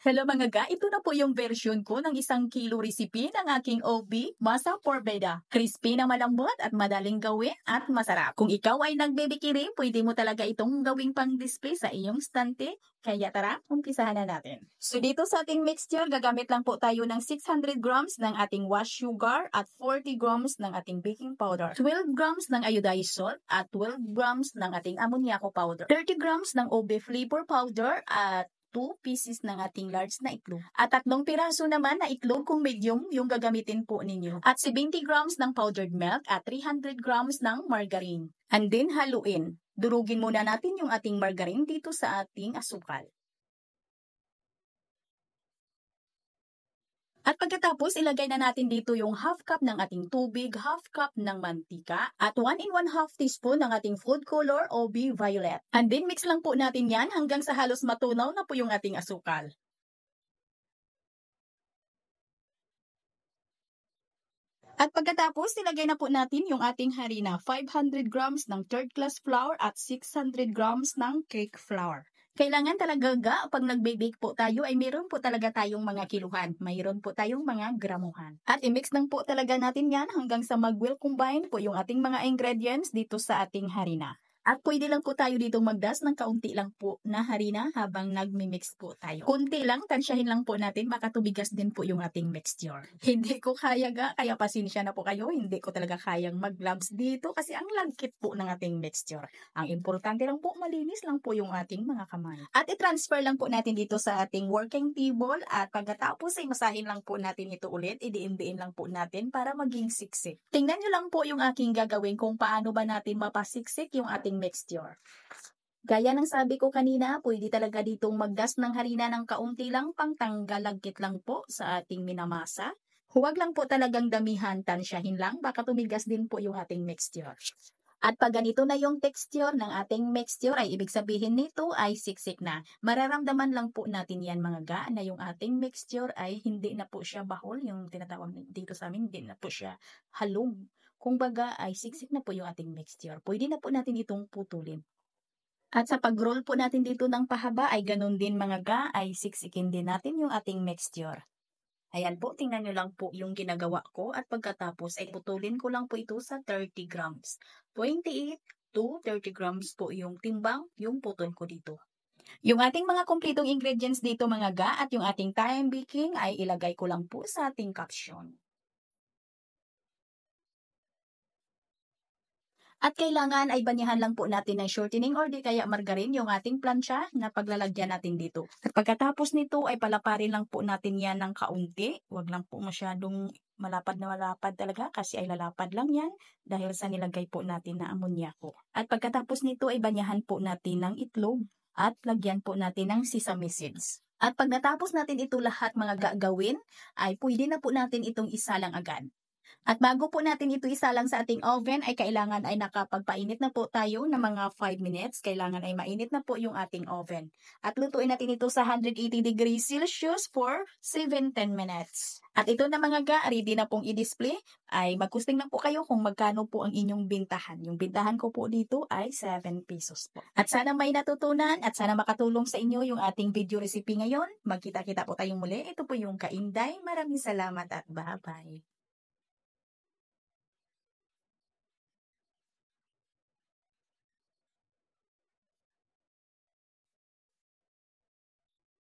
Hello mga ga, ito na po yung version ko ng isang kilo recipe ng aking OB, Masa Porbeda. Crispy na malambot at madaling gawin at masarap. Kung ikaw ay nagbibikirim, pwede mo talaga itong gawing pang-display sa iyong stante. Kaya tara, umpisahan na natin. So dito sa ating mixture, gagamit lang po tayo ng 600 grams ng ating wash sugar at 40 grams ng ating baking powder, 12 grams ng iodized salt at 12 grams ng ating amonyako powder, 30 grams ng OB flavor powder at 2 pieces ng ating large na itlog. At tatlong piraso naman na itlog kung medium yung gagamitin po ninyo. At 70 grams ng powdered milk at 300 grams ng margarine. And then haluin. Durugin muna natin yung ating margarine dito sa ating asukal. At pagkatapos, ilagay na natin dito yung half cup ng ating tubig, half cup ng mantika, at 1 in 1 half teaspoon ng ating food color o B violet. And then mix lang po natin yan hanggang sa halos matunaw na po yung ating asukal. At pagkatapos, nilagay na po natin yung ating harina, 500 grams ng third class flour at 600 grams ng cake flour kailangan talaga ga pag nagbe-bake po tayo ay mayroon po talaga tayong mga kiluhan, mayroon po tayong mga gramuhan. At i-mix lang po talaga natin yan hanggang sa mag-well combine po yung ating mga ingredients dito sa ating harina. At pwede lang po tayo ditong magdas ng kaunti lang po na harina habang nagmi-mix po tayo. Kunti lang, tansyahin lang po natin, baka tumigas din po yung ating mixture. Hindi ko kaya ga, kaya pasensya na po kayo, hindi ko talaga kayang mag-gloves dito kasi ang lagkit po ng ating mixture. Ang importante lang po, malinis lang po yung ating mga kamay. At i-transfer lang po natin dito sa ating working table at pagkatapos ay masahin lang po natin ito ulit, idiin-diin lang po natin para maging siksik. Tingnan nyo lang po yung aking gagawin kung paano ba natin mapasiksik yung ating mixture. Gaya ng sabi ko kanina, pwede talaga ditong maggas ng harina ng kaunti lang pang tanggalagkit lang po sa ating minamasa. Huwag lang po talagang damihan, tansyahin lang, baka tumigas din po yung ating mixture. At pag ganito na yung texture ng ating mixture ay ibig sabihin nito ay siksik na. Mararamdaman lang po natin yan mga ga na yung ating mixture ay hindi na po siya bahol. Yung tinatawag dito sa amin, hindi na po siya halong. Kung baga ay siksik na po yung ating mixture. Pwede na po natin itong putulin. At sa pag-roll po natin dito ng pahaba ay ganun din mga ga, ay siksikin din natin yung ating mixture. Ayan po, tingnan nyo lang po yung ginagawa ko at pagkatapos ay putulin ko lang po ito sa 30 grams. 28 to 30 grams po yung timbang yung putol ko dito. Yung ating mga kumpletong ingredients dito mga ga at yung ating time baking ay ilagay ko lang po sa ating caption. At kailangan ay banyahan lang po natin ng shortening or di kaya margarine yung ating plancha na paglalagyan natin dito. At pagkatapos nito ay palaparin lang po natin yan ng kaunti. Huwag lang po masyadong malapad na malapad talaga kasi ay lalapad lang yan dahil sa nilagay po natin na amonyako. At pagkatapos nito ay banyahan po natin ng itlog at lagyan po natin ng sesame seeds. At pag natapos natin ito lahat mga gagawin, ay pwede na po natin itong isa lang agad. At bago po natin ito isalang sa ating oven ay kailangan ay nakapagpainit na po tayo ng mga 5 minutes. Kailangan ay mainit na po yung ating oven. At lutuin natin ito sa 180 degrees Celsius for 7-10 minutes. At ito na mga ga, ready na pong i-display. Ay magkusting na po kayo kung magkano po ang inyong bintahan. Yung bintahan ko po dito ay 7 pesos po. At sana may natutunan at sana makatulong sa inyo yung ating video recipe ngayon. Magkita-kita po tayong muli. Ito po yung Kainday. Maraming salamat at bye-bye.